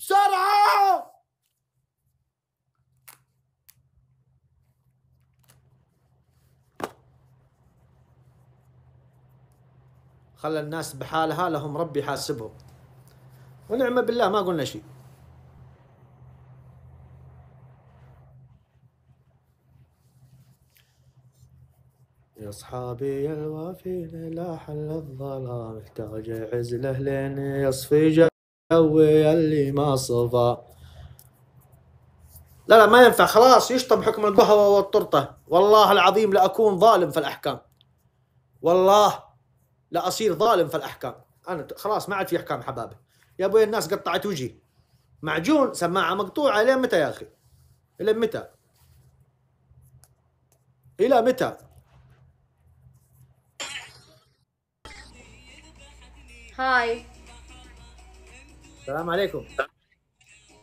بسرعه خلى الناس بحالها لهم ربي حاسبهم ونعم بالله ما قلنا شيء يا أصحابي الوافين لا حل الظلام احتاج عزله لين يصفي جا اللي ما صفى لا لا ما ينفع خلاص يشطب حكم القهوة والطرطة والله العظيم لأكون ظالم في الأحكام والله لأصير ظالم في الأحكام أنا خلاص ما عاد في أحكام حبابي يا أبوي الناس قطعت وجهي معجون سماعة مقطوعة إلى متى يا أخي إلى متى إلى متى هاي السلام عليكم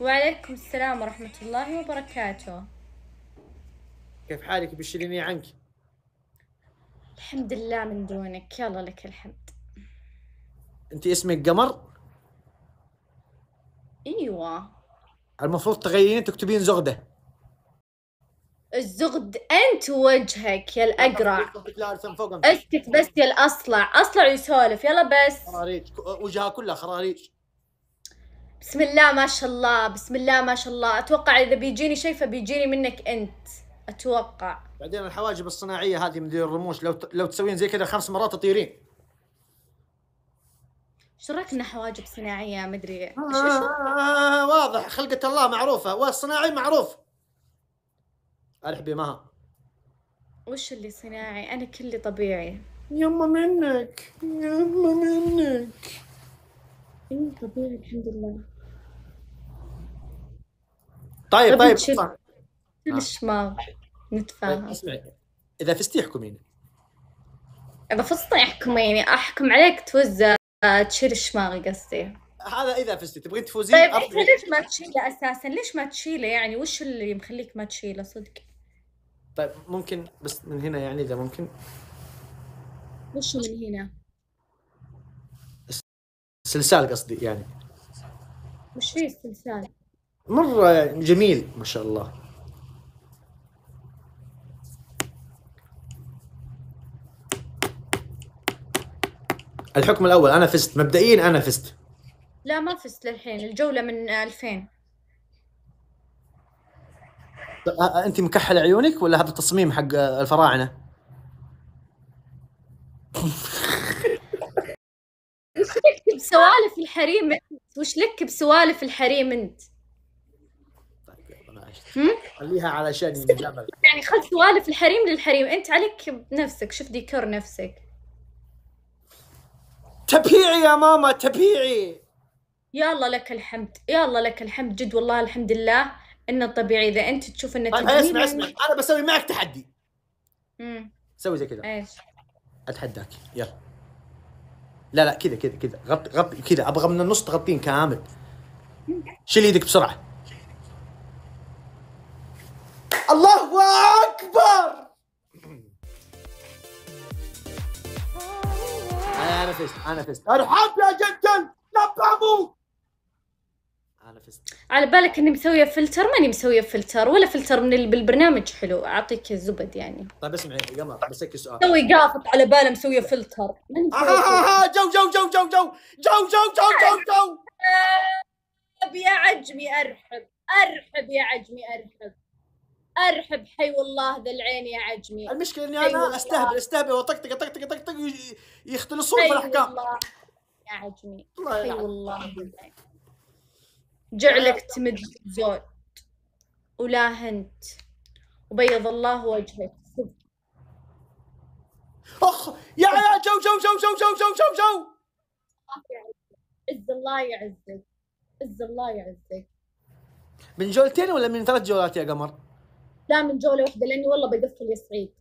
وعليكم السلام ورحمة الله وبركاته كيف حالك بشريني عنك؟ الحمد لله من دونك يلا لك الحمد انت اسمك قمر؟ ايوه المفروض تغيرين تكتبين زغدة الزغد انت وجهك يا الاقرع اسكت بس يا الاصلع اصلع يسولف يلا بس خراريج وجهها كلها خراريج بسم الله ما شاء الله بسم الله ما شاء الله اتوقع اذا بيجيني شيء فبيجيني منك انت اتوقع بعدين الحواجب الصناعيه هذه مدير الرموش لو لو تسوين زي كذا خمس مرات تطيرين شو رايك انها حواجب صناعيه مدري آه آه آه واضح خلقه الله معروفه والصناعي معروف ارحبي مها وش اللي صناعي انا كلي طبيعي يما منك يما منك اي طبيعي الحمد لله طيب طيب آه. ليش ما نتفاهم طيب اسمعي اذا فزتي احكمين يعني. اذا فزت احكميني احكم عليك توزع تشيل الشماغ قصدي هذا اذا فزتي تبغين تفوزين طيب انت ليش ما تشيله اساسا ليش ما تشيله يعني وش اللي مخليك ما تشيله صدق طيب ممكن بس من هنا يعني اذا ممكن وش من هنا السلسال قصدي يعني وش هي السلسال مرة جميل ما شاء الله الحكم الأول أنا فزت مبدئيا أنا فزت لا ما فزت للحين الجولة من 2000 طيب، أنت مكحل عيونك ولا هذا التصميم حق الفراعنة؟ وش لك بسوالف الحريم انت؟ وش لك بسوالف الحريم انت؟ خليها علشان الجمل يعني خل سوالف الحريم للحريم انت عليك بنفسك شوف ديكور نفسك تبيعي يا ماما تبيعي الله لك الحمد يا الله لك الحمد جد والله الحمد لله انه طبيعي اذا انت تشوف انه طيب اسمع اسمع انا بسوي معك تحدي امم سوي زي كذا ايش اتحداك يلا لا لا كذا كذا كذا غطي غطي كذا ابغى من النص تغطين كامل شيل ايدك بسرعه فزت انا فزت ارحب يا جنتل نبابو انا فزت على بالك اني مسويه فلتر ماني مسويه فلتر ولا فلتر من ال- بالبرنامج حلو اعطيك الزبد يعني طيب اسمعي قمر بسالك سؤال سوي قافط على باله مسويه فلتر آه، آه، آه، جو جو جو جو جو جو جو جو جو جو يا عجمي ارحب ارحب يا عجمي ارحب ارحب حي والله ذا العين يا عجمي المشكله اني انا استهبل استهبل وطقطق طقطق طقطق يختلصون في الاحكام يا عجمي حي والله جعلك تمد زود ولا هنت وبيض الله وجهك اخ يا عيال جو جو جو جو جو جو جو جو عز الله يعزك عز الله يعزك من جولتين ولا من ثلاث جولات يا قمر؟ لا من جوله واحده لاني والله بقفل يا سعيد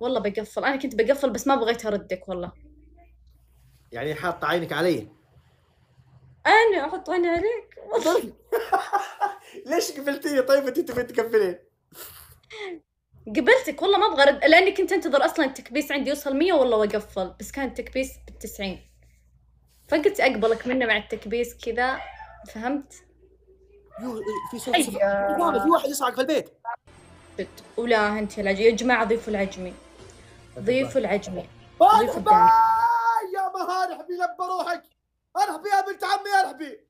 والله بقفل انا كنت بقفل بس ما بغيت اردك والله يعني حاطه عينك علي انا احط عيني عليك ليش قفلتيني طيب انت تبين تقفلين قبلتك والله ما ابغى ارد لاني كنت انتظر اصلا التكبيس عندي يوصل 100 والله واقفل بس كان التكبيس بال 90 فقلت اقبلك منه مع التكبيس كذا فهمت؟ في صوت أيه. صوت في واحد يصعق في البيت ولا انت العجمي يا جماعه ضيفوا العجمي ضيفوا العجمي ضيفوا يا مهار ارحبي لب روحك ارحبي يا بنت عمي ارحبي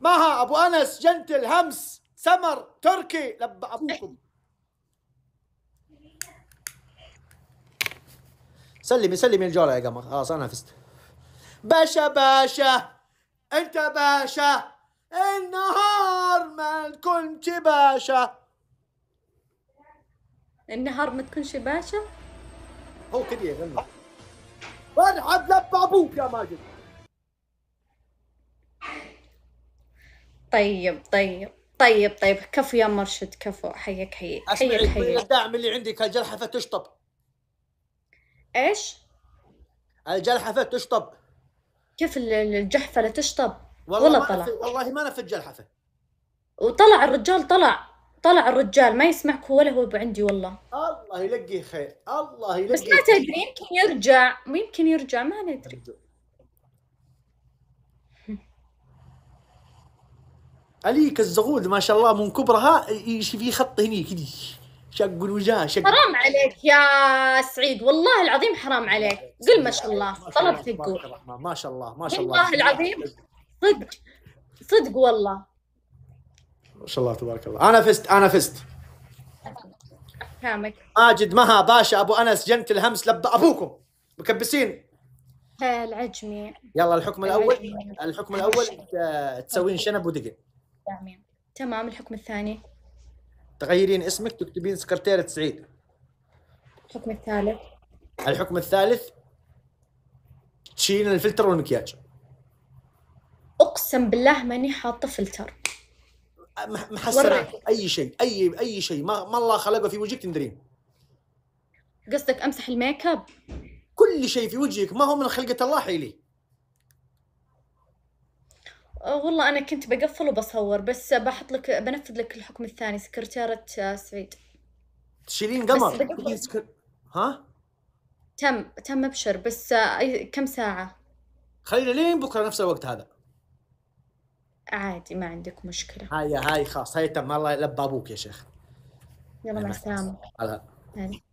مها ابو انس جنتل همس سمر تركي لب ابوكم سلمي سلمي الجوله يا قمر خلاص انا فزت باشا باشا انت باشا النهار ما تكونش باشا النهار ما تكونش باشا هو كذي يغنى والعب لب ابوك يا ماجد طيب طيب طيب طيب كفو يا مرشد كفو حيك حيك حيك حيك الدعم اللي عندك الجلحفه تشطب ايش؟ الجلحفه تشطب كيف الجحفله تشطب والله والله طلع والله ما نفج جلحفه وطلع الرجال طلع طلع الرجال ما يسمعك ولا هو عندي والله الله يلقيه خير الله يلقيه بس ما تدري يمكن يرجع ممكن يرجع ما ندري عليك الزغود ما شاء الله من كبرها في خط هني كذي شق وجاه شق حرام عليك يا سعيد والله العظيم حرام عليك قل ما شاء الله طلب تقول ما شاء الله ما شاء الله والله العظيم صدق صدق والله ما شاء الله تبارك الله انا فزت انا فزت كامك ماجد مها باشا ابو انس جنت الهمس لب ابوكم مكبسين العجمي يلا الحكم الاول الحكم الاول آه، تسوين شنب ودقن تمام الحكم الثاني تغيرين اسمك تكتبين سكرتيرة سعيد الحكم الثالث الحكم الثالث تشيلين الفلتر والمكياج اقسم بالله ماني حاطه فلتر محسرة اي شيء اي اي شيء ما, ما الله خلقه في وجهك تندرين قصدك امسح الميك اب كل شيء في وجهك ما هو من خلقه الله حيلي والله انا كنت بقفل وبصور بس بحط لك بنفذ لك الحكم الثاني سكرتيرة آه، سعيد تشيلين قمر سكر... ها تم تم ابشر بس آه، كم ساعة خلينا لين بكرة نفس الوقت هذا عادي ما عندك مشكلة هاي هاي خلاص هاي تم الله يلبى ابوك يا شيخ يلا مع السلامة هلا